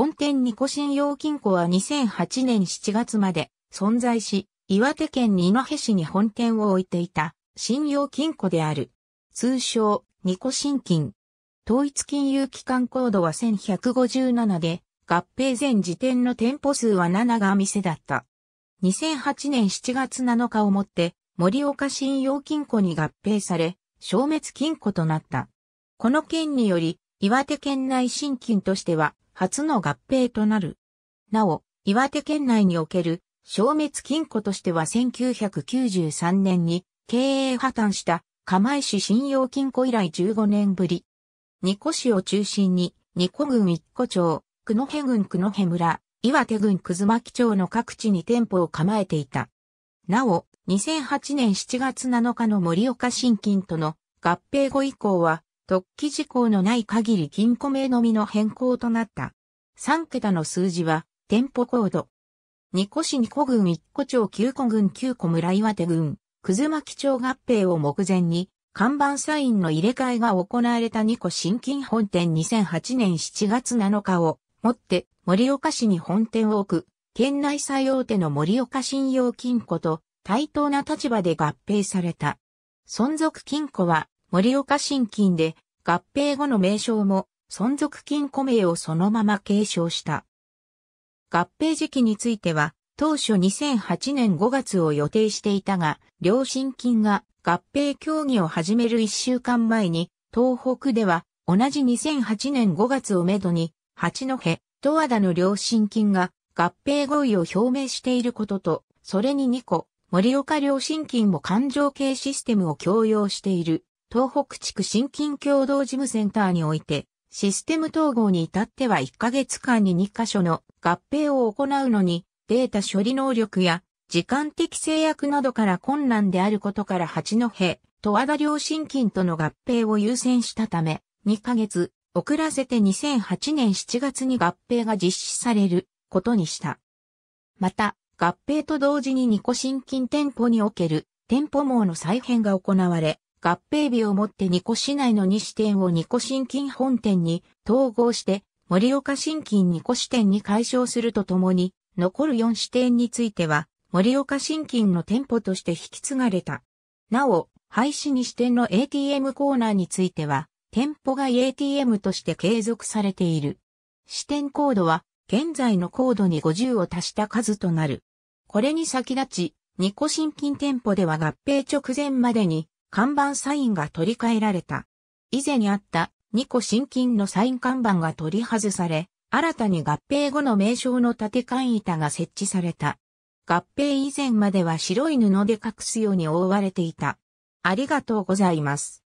本店ニコ信用金庫は2008年7月まで存在し、岩手県二戸市に本店を置いていた信用金庫である。通称、ニコ信金。統一金融機関コードは1157で、合併前時点の店舗数は7が店だった。2008年7月7日をもって、森岡信用金庫に合併され、消滅金庫となった。この件により、岩手県内新金としては、初の合併となる。なお、岩手県内における消滅金庫としては1993年に経営破綻した釜石信用金庫以来15年ぶり。二古市を中心に、二古郡一個町、久野辺郡久野辺村、岩手郡葛巻町の各地に店舗を構えていた。なお、2008年7月7日の森岡新金との合併後以降は、突起事項のない限り金庫名のみの変更となった。3桁の数字は、店舗コード。二個市二個郡一個町九個郡九個村岩手郡、葛巻町合併を目前に、看板サインの入れ替えが行われた二個新金本店2008年7月7日を、もって森岡市に本店を置く、県内最大手の森岡信用金庫と対等な立場で合併された。存続金庫は盛岡新金で合併後の名称も存続金庫名をそのまま継承した。合併時期については当初2008年5月を予定していたが、両新金が合併協議を始める1週間前に東北では同じ2008年5月をめどに八戸、十和田の両親金が合併合意を表明していることと、それに2個、盛岡良親金も環状系システムを共用している東北地区新近共同事務センターにおいて、システム統合に至っては1ヶ月間に2カ所の合併を行うのに、データ処理能力や時間的制約などから困難であることから八戸、戸和田良心近との合併を優先したため、2ヶ月遅らせて2008年7月に合併が実施されることにした。また、合併と同時に2個新金店舗における店舗網の再編が行われ、合併日をもってニコ市内の2支店をニコ新金本店に統合して森岡新金ニコ支店に解消するとともに、残る4支店については、森岡新金の店舗として引き継がれた。なお、廃止二支店の ATM コーナーについては、店舗外 ATM として継続されている。支店コードは、現在のコードに50を足した数となる。これに先立ち、ニコ新金店舗では合併直前までに、看板サインが取り替えられた。以前にあった2個新金のサイン看板が取り外され、新たに合併後の名称の縦間板が設置された。合併以前までは白い布で隠すように覆われていた。ありがとうございます。